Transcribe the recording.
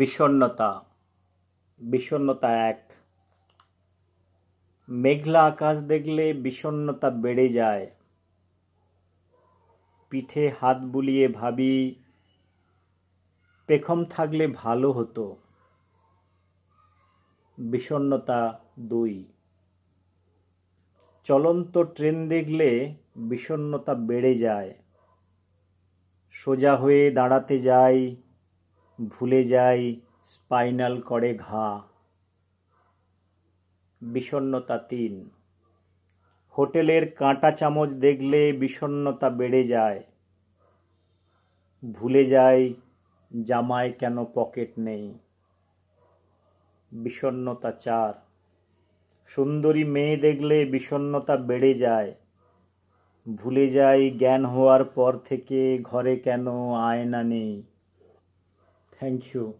বিষণ্নতা বিষণ্নতা এক মেঘলা আকাশ দেখলে বিষণ্নতা বেড়ে যায় পিঠে হাত বুলিয়ে ভাবি পেখম থাকলে ভালো হতো বিষণ্নতা দুই চলন্ত ট্রেন দেখলে বিষণ্নতা বেড়ে যায় সোজা হয়ে দাঁড়াতে যায় ভুলে যাই স্পাইনাল করে ঘা বিষণ্নতা তিন হোটেলের কাঁটা চামচ দেখলে বিষণ্নতা বেড়ে যায় ভুলে যাই জামায় কেন পকেট নেই বিষণ্নতা চার সুন্দরী মেয়ে দেখলে বিষণ্নতা বেড়ে যায় ভুলে যাই জ্ঞান হওয়ার পর থেকে ঘরে কেন আয়না নেই Thank you.